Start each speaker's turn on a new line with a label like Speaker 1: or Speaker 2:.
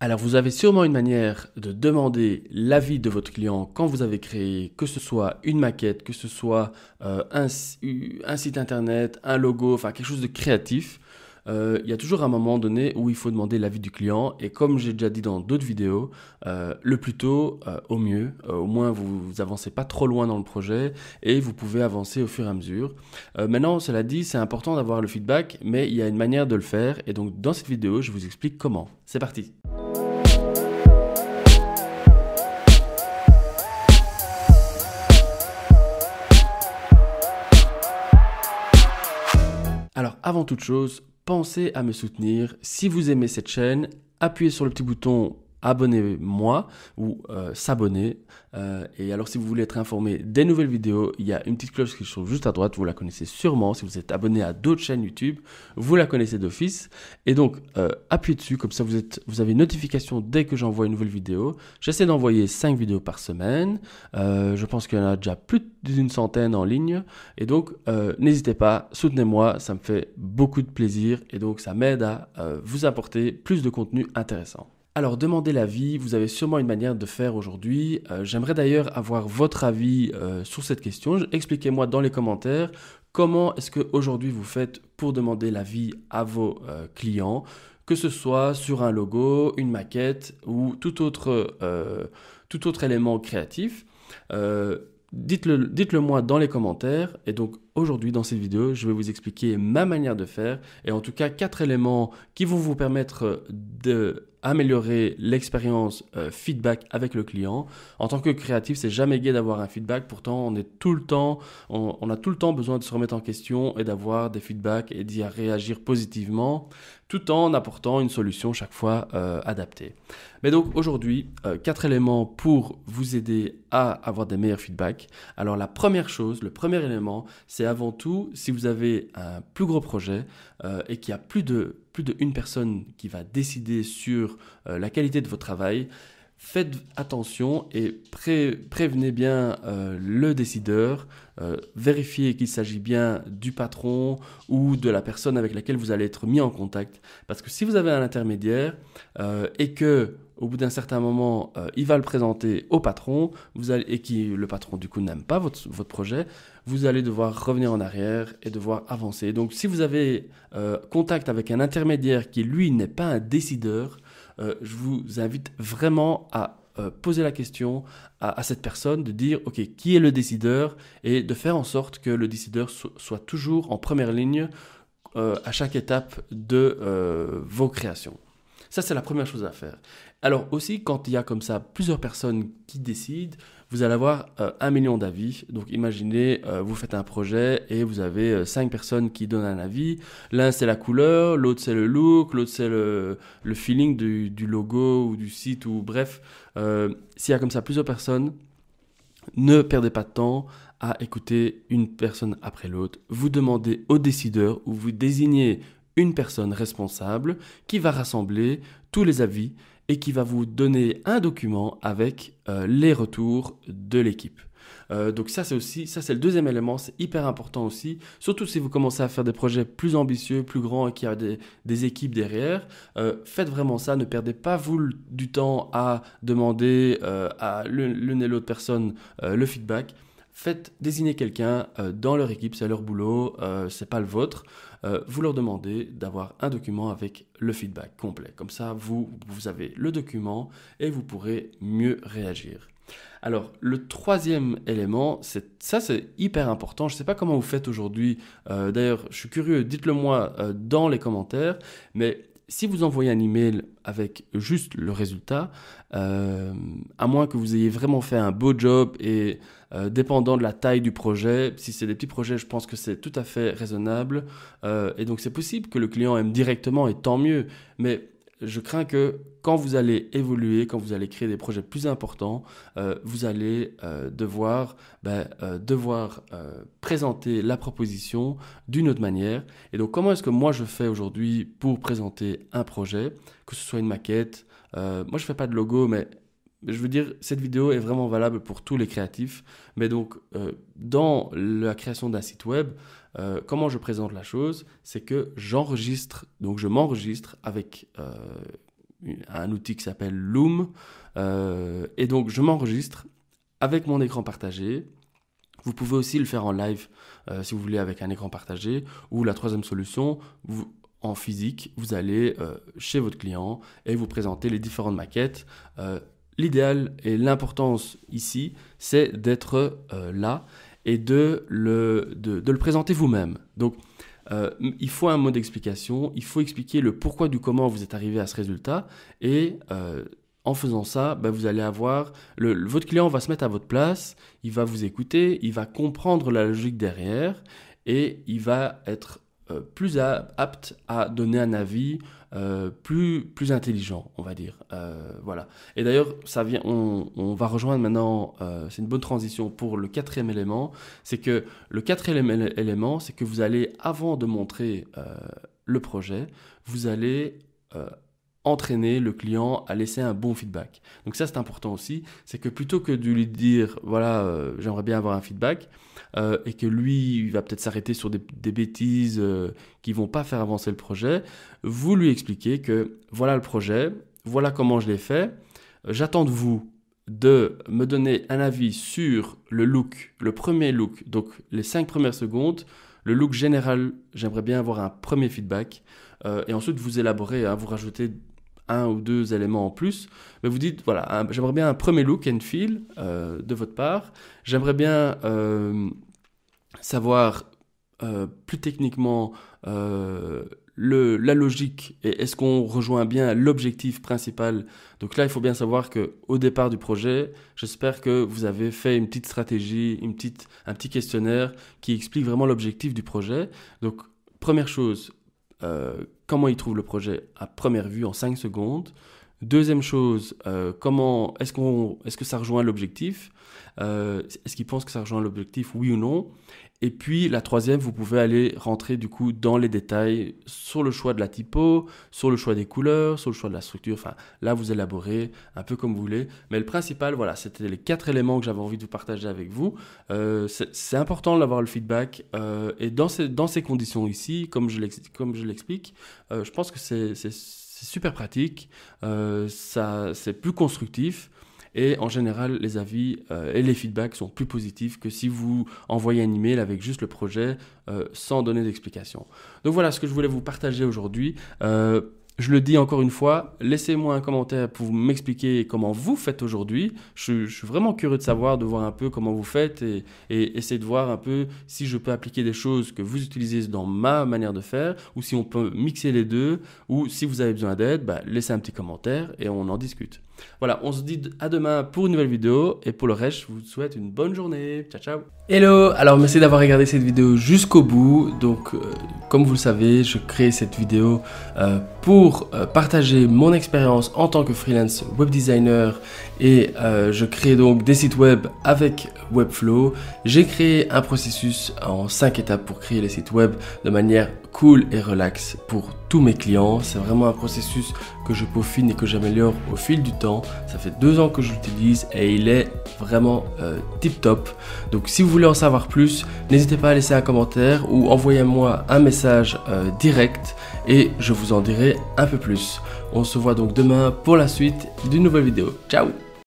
Speaker 1: Alors vous avez sûrement une manière de demander l'avis de votre client quand vous avez créé, que ce soit une maquette, que ce soit euh, un, site internet, un logo, enfin quelque chose de créatif. Euh, il y a toujours un moment donné où il faut demander l'avis du client et comme j'ai déjà dit dans d'autres vidéos, euh, le plus tôt au mieux, au moins vous, vous, avancez pas trop loin dans le projet et vous pouvez avancer au fur et à mesure. maintenant cela dit c'est important d'avoir le feedback mais il y a une manière de le faire et donc dans cette vidéo je vous explique comment. C'est parti avant toute chose, pensez à me soutenir. Si vous aimez cette chaîne, appuyez sur le petit bouton abonnez-moi ou euh, s'abonner. Euh, et alors si vous voulez être informé des nouvelles vidéos, il y a une petite cloche qui se trouve juste à droite, vous la connaissez sûrement. Si vous êtes abonné à d'autres chaînes YouTube, vous la connaissez d'office. Et donc euh, appuyez dessus, comme ça vous, êtes, vous avez notification dès que j'envoie une nouvelle vidéo. J'essaie d'envoyer 5 vidéos par semaine. je pense qu'il y en a déjà plus d'une centaine en ligne. Et donc n'hésitez pas, soutenez-moi, ça me fait beaucoup de plaisir. Et donc ça m'aide à vous apporter plus de contenu intéressant. Alors demandez l'avis, vous avez sûrement une manière de faire aujourd'hui. Euh, j'aimerais d'ailleurs avoir votre avis euh, sur cette question. Expliquez-moi dans les commentaires comment est-ce que aujourd'hui vous faites pour demander l'avis à vos euh, clients, que ce soit sur un logo, une maquette ou tout autre, tout autre élément créatif. Dites-le dites moi dans les commentaires et donc Aujourd'hui, dans cette vidéo, je vais vous expliquer ma manière de faire et en tout cas quatre éléments qui vont vous permettre de améliorer l'expérience euh, feedback avec le client. En tant que créatif, c'est jamais gai d'avoir un feedback. Pourtant, on est tout le temps, on, a tout le temps besoin de se remettre en question et d'avoir des feedbacks et d'y réagir positivement, tout en apportant une solution chaque fois euh, adaptée. Mais donc aujourd'hui, euh, quatre éléments pour vous aider à avoir des meilleurs feedbacks. Alors la première chose, le premier élément, c'est avant tout, si vous avez un plus gros projet euh, et qu'il y a plus de plus d'une personne qui va décider sur euh, la qualité de votre travail, faites attention et prévenez bien euh, le décideur, euh, vérifiez qu'il s'agit bien du patron ou de la personne avec laquelle vous allez être mis en contact. Parce que si vous avez un intermédiaire euh, et que au bout d'un certain moment, il va le présenter au patron, vous allez, et qui le patron du coup n'aime pas votre, votre, projet, vous allez devoir revenir en arrière et devoir avancer. Donc si vous avez contact avec un intermédiaire qui lui n'est pas un décideur, euh, je vous invite vraiment à euh, poser la question à, cette personne, de dire, OK, qui est le décideur et de faire en sorte que le décideur soit toujours en première ligne euh, à chaque étape de vos créations. Ça, c'est la première chose à faire. Alors aussi, quand il y a comme ça plusieurs personnes qui décident, vous allez avoir euh, un million d'avis. Donc imaginez, euh, vous faites un projet et vous avez euh, cinq personnes qui donnent un avis. L'un c'est la couleur, l'autre c'est le look, l'autre c'est le, feeling du, du, logo ou du site ou bref. S'il y a comme ça plusieurs personnes, ne perdez pas de temps à écouter une personne après l'autre. Vous demandez au décideur ou vous désignez une personne responsable qui va rassembler tous les avis et qui va vous donner un document avec euh, les retours de l'équipe. Euh, donc ça c'est aussi ça c'est le deuxième élément, c'est hyper important aussi, surtout si vous commencez à faire des projets plus ambitieux, plus grands et qu'il y a des, équipes derrière, euh, faites vraiment ça, ne perdez pas vous du temps à demander à l'une et l'autre personne le feedback faites désigner quelqu'un euh, dans leur équipe, c'est leur boulot, euh, c'est pas le vôtre. Euh, vous leur demandez d'avoir un document avec le feedback complet. Comme ça, vous, vous avez le document et vous pourrez mieux réagir. Alors, le troisième élément, ça c'est hyper important. Je ne sais pas comment vous faites aujourd'hui. D'ailleurs, je suis curieux, dites-le moi dans les commentaires. Mais si vous envoyez un email avec juste le résultat, euh, à moins que vous ayez vraiment fait un beau job et euh, dépendant de la taille du projet, si c'est des petits projets, je pense que c'est tout à fait raisonnable. Euh, et donc c'est possible que le client aime directement et tant mieux. Mais je crains que quand vous allez évoluer, quand vous allez créer des projets plus importants, euh, vous allez euh, devoir, ben, euh, présenter la proposition d'une autre manière. Et donc comment est-ce que moi je fais aujourd'hui pour présenter un projet, que ce soit une maquette, moi je ne fais pas de logo, mais je veux dire, cette vidéo est vraiment valable pour tous les créatifs. Mais donc, dans la création d'un site web, euh, comment je présente la chose C'est que j'enregistre, donc je m'enregistre avec euh, un outil qui s'appelle Loom. Euh, et donc je m'enregistre avec mon écran partagé. Vous pouvez aussi le faire en live si vous voulez avec un écran partagé. Ou la troisième solution, en physique, vous allez chez votre client et vous présentez les différentes maquettes. L'idéal et l'importance ici, c'est d'être là et de le, de, le présenter vous-même. Donc, euh, il faut un mot d'explication, il faut expliquer le pourquoi du comment vous êtes arrivé à ce résultat et euh, en faisant ça, bah, vous allez avoir votre client va se mettre à votre place, il va vous écouter, il va comprendre la logique derrière et il va être euh, plus apte à donner un avis euh, plus, plus intelligent, on va dire. Euh, voilà. Et d'ailleurs, ça vient, on, on, va rejoindre maintenant, c'est une bonne transition pour le quatrième élément, c'est que le quatrième élément, c'est que vous allez, avant de montrer le projet, vous allez entraîner le client à laisser un bon feedback. Donc ça c'est important aussi, c'est que plutôt que de lui dire voilà euh, j'aimerais bien avoir un feedback euh, et que lui il va peut-être s'arrêter sur des, bêtises euh, qui vont pas faire avancer le projet, vous lui expliquez que voilà le projet, voilà comment je l'ai fait, j'attends de vous de me donner un avis sur le look, le premier look, donc les cinq premières secondes, le look général, j'aimerais bien avoir un premier feedback. et ensuite, vous élaborez, à vous rajoutez un ou deux éléments en plus, mais vous dites, voilà, j'aimerais bien un premier look and feel euh, de votre part, j'aimerais bien euh, savoir euh, plus techniquement le, la logique et est-ce qu'on rejoint bien l'objectif principal. Donc là, il faut bien savoir que au départ du projet, j'espère que vous avez fait une petite stratégie, une petite, un petit questionnaire qui explique vraiment l'objectif du projet. Donc, première chose, euh, comment ils trouvent le projet à première vue en 5 secondes. Deuxième chose, euh, comment est-ce qu'on est-ce que ça rejoint l'objectif euh, Est-ce qu'ils pensent que ça rejoint l'objectif, oui ou non et puis la troisième, vous pouvez aller rentrer du coup dans les détails sur le choix de la typo, sur le choix des couleurs, sur le choix de la structure. Enfin, là vous élaborez un peu comme vous voulez. Mais le principal, voilà, c'était les quatre éléments que j'avais envie de vous partager avec vous. Euh, c'est important d'avoir le feedback. Euh, et dans ces, dans ces conditions ici, comme je l'explique, euh, je pense que c'est super pratique. ça, c'est plus constructif. Et en général, les avis euh, et les feedbacks sont plus positifs que si vous envoyez un email avec juste le projet euh, sans donner d'explication. Donc voilà ce que je voulais vous partager aujourd'hui. Euh, je le dis encore une fois, laissez-moi un commentaire pour m'expliquer comment vous faites aujourd'hui. Je, suis vraiment curieux de savoir, de voir un peu comment vous faites et, essayer de voir un peu si je peux appliquer des choses que vous utilisez dans ma manière de faire ou si on peut mixer les deux ou si vous avez besoin d'aide, bah, laissez un petit commentaire et on en discute. Voilà, on se dit à demain pour une nouvelle vidéo et pour le reste, je vous souhaite une bonne journée. Ciao ciao. Hello, alors merci d'avoir regardé cette vidéo jusqu'au bout. Donc euh, comme vous le savez, je crée cette vidéo euh, pour euh, partager mon expérience en tant que freelance web designer et je crée donc des sites web avec Webflow. J'ai créé un processus en 5 étapes pour créer les sites web de manière cool et relaxe pour tous mes clients. C'est vraiment un processus que je peaufine et que j'améliore au fil du temps. Ça fait deux ans que je l'utilise et il est vraiment euh, tip top. Donc si vous voulez en savoir plus, n'hésitez pas à laisser un commentaire ou envoyez-moi un message euh, direct et je vous en dirai un peu plus. On se voit donc demain pour la suite d'une nouvelle vidéo. Ciao